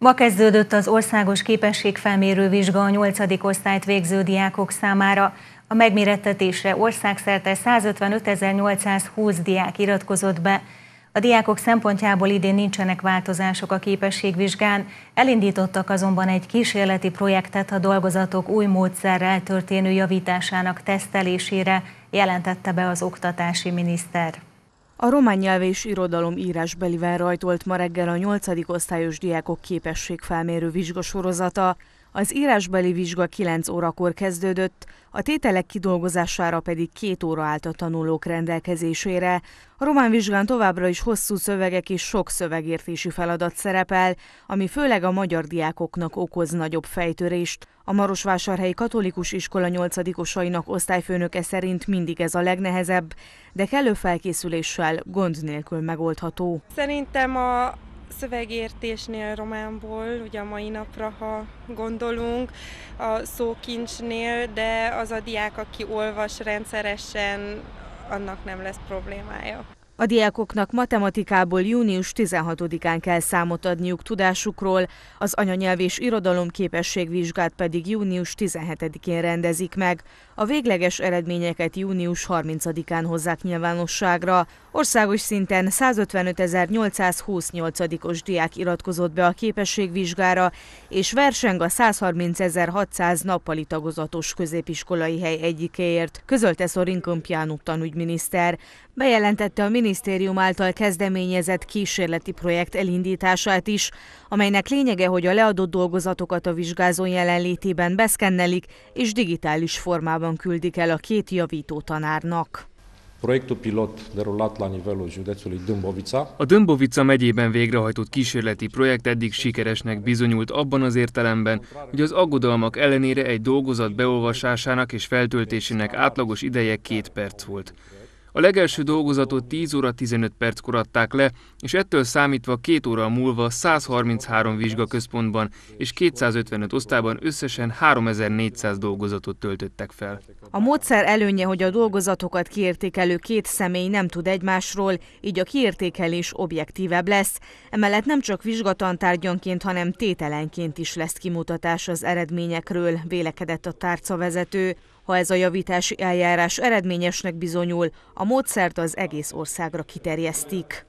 Ma kezdődött az országos képességfelmérő vizsga a 8. osztályt végző diákok számára. A megmérettetésre országszerte 155.820 diák iratkozott be. A diákok szempontjából idén nincsenek változások a képességvizsgán, elindítottak azonban egy kísérleti projektet a dolgozatok új módszerrel történő javításának tesztelésére, jelentette be az oktatási miniszter. A román nyelv és irodalom írásbelivel rajtolt ma reggel a 8. osztályos diákok képességfelmérő vizsgasorozata. Az írásbeli vizsga 9 órakor kezdődött, a tételek kidolgozására pedig két óra állt a tanulók rendelkezésére. A román vizsgán továbbra is hosszú szövegek és sok szövegértési feladat szerepel, ami főleg a magyar diákoknak okoz nagyobb fejtörést. A Marosvásárhelyi Katolikus Iskola 8-osainak osztályfőnöke szerint mindig ez a legnehezebb, de kellő felkészüléssel gond nélkül megoldható. Szerintem a, szövegértésnél románból, ugye a mai napra, ha gondolunk, a szókincsnél, de az a diák, aki olvas rendszeresen, annak nem lesz problémája. A diákoknak matematikából június 16-án kell számot adniuk tudásukról, az anyanyelv és irodalom képességvizsgát pedig június 17-én rendezik meg. A végleges eredményeket június 30-án hozzák nyilvánosságra. Országos szinten 155.828-os diák iratkozott be a képességvizsgára, és verseng a 130.600 nappali tagozatos középiskolai hely egyikéért, közölte Szorinkon Piánú tanügyminiszter. Bejelentette a miniszter minisztérium által kezdeményezett kísérleti projekt elindítását is, amelynek lényege, hogy a leadott dolgozatokat a vizsgázó jelenlétében beszkennelik és digitális formában küldik el a két javító tanárnak. A Dömbovica megyében végrehajtott kísérleti projekt eddig sikeresnek bizonyult abban az értelemben, hogy az aggodalmak ellenére egy dolgozat beolvasásának és feltöltésének átlagos ideje két perc volt. A legelső dolgozatot 10 óra 15 perckor adták le, és ettől számítva két óra múlva 133 vizsgaközpontban és 255 osztályban összesen 3400 dolgozatot töltöttek fel. A módszer előnye, hogy a dolgozatokat kiértékelő két személy nem tud egymásról, így a kiértékelés objektívebb lesz. Emellett nem csak vizsgatantárgyanként, hanem tételenként is lesz kimutatás az eredményekről, vélekedett a tárcavezető. Ha ez a javítási eljárás eredményesnek bizonyul, a módszert az egész országra kiterjesztik.